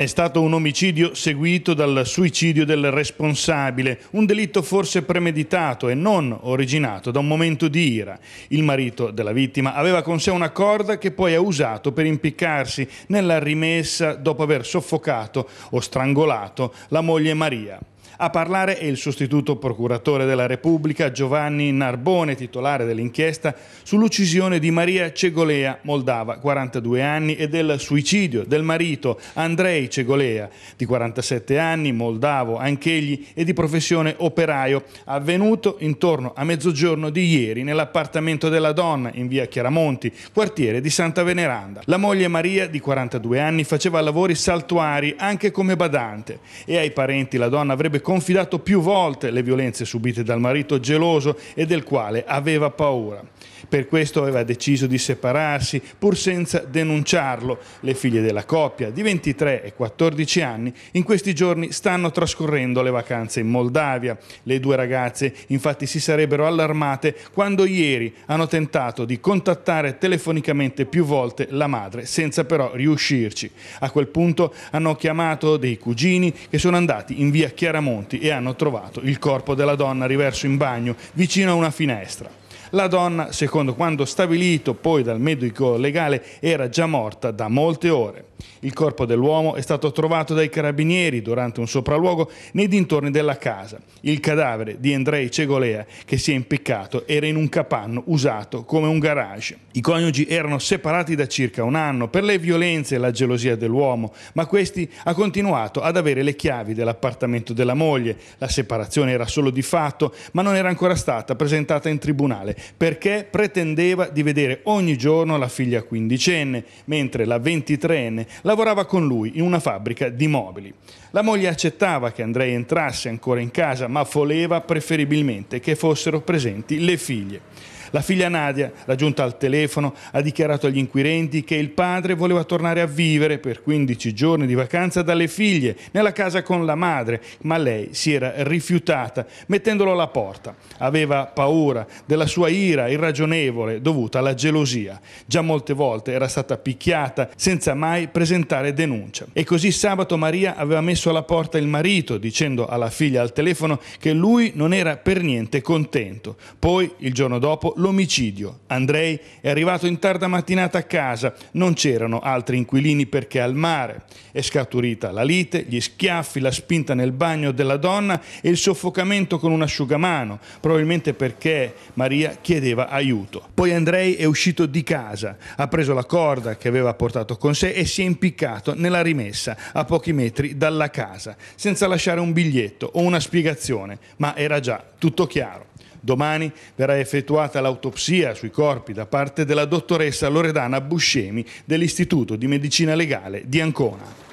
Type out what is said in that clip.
È stato un omicidio seguito dal suicidio del responsabile, un delitto forse premeditato e non originato da un momento di ira. Il marito della vittima aveva con sé una corda che poi ha usato per impiccarsi nella rimessa dopo aver soffocato o strangolato la moglie Maria. A parlare è il sostituto procuratore della Repubblica Giovanni Narbone, titolare dell'inchiesta sull'uccisione di Maria Cegolea, moldava, 42 anni, e del suicidio del marito Andrei Cegolea, di 47 anni, moldavo anch'egli e di professione operaio, avvenuto intorno a mezzogiorno di ieri nell'appartamento della donna in via Chiaramonti, quartiere di Santa Veneranda. La moglie Maria, di 42 anni, faceva lavori saltuari anche come badante e ai parenti la donna avrebbe avrebbe confidato più volte le violenze subite dal marito geloso e del quale aveva paura. Per questo aveva deciso di separarsi, pur senza denunciarlo. Le figlie della coppia, di 23 e 14 anni, in questi giorni stanno trascorrendo le vacanze in Moldavia. Le due ragazze infatti si sarebbero allarmate quando ieri hanno tentato di contattare telefonicamente più volte la madre, senza però riuscirci. A quel punto hanno chiamato dei cugini che sono andati in via Chiaramonti e hanno trovato il corpo della donna riverso in bagno, vicino a una finestra. La donna, secondo quanto stabilito poi dal medico legale, era già morta da molte ore. Il corpo dell'uomo è stato trovato dai carabinieri durante un sopralluogo nei dintorni della casa. Il cadavere di Andrei Cegolea, che si è impiccato, era in un capanno usato come un garage. I coniugi erano separati da circa un anno per le violenze e la gelosia dell'uomo, ma questi ha continuato ad avere le chiavi dell'appartamento della moglie. La separazione era solo di fatto, ma non era ancora stata presentata in tribunale perché pretendeva di vedere ogni giorno la figlia quindicenne, mentre la ventitreenne lavorava con lui in una fabbrica di mobili. La moglie accettava che Andrei entrasse ancora in casa, ma voleva preferibilmente che fossero presenti le figlie. La figlia Nadia, raggiunta al telefono, ha dichiarato agli inquirenti che il padre voleva tornare a vivere per 15 giorni di vacanza dalle figlie, nella casa con la madre, ma lei si era rifiutata, mettendolo alla porta. Aveva paura della sua ira irragionevole dovuta alla gelosia. Già molte volte era stata picchiata senza mai presentare denuncia. E così sabato Maria aveva messo alla porta il marito, dicendo alla figlia al telefono che lui non era per niente contento. Poi, il giorno dopo, l'omicidio. Andrei è arrivato in tarda mattinata a casa, non c'erano altri inquilini perché al mare. È scaturita la lite, gli schiaffi, la spinta nel bagno della donna e il soffocamento con un asciugamano, probabilmente perché Maria chiedeva aiuto. Poi Andrei è uscito di casa, ha preso la corda che aveva portato con sé e si è impiccato nella rimessa a pochi metri dalla casa, senza lasciare un biglietto o una spiegazione, ma era già tutto chiaro. Domani verrà effettuata l'autopsia sui corpi da parte della dottoressa Loredana Buscemi dell'Istituto di Medicina Legale di Ancona.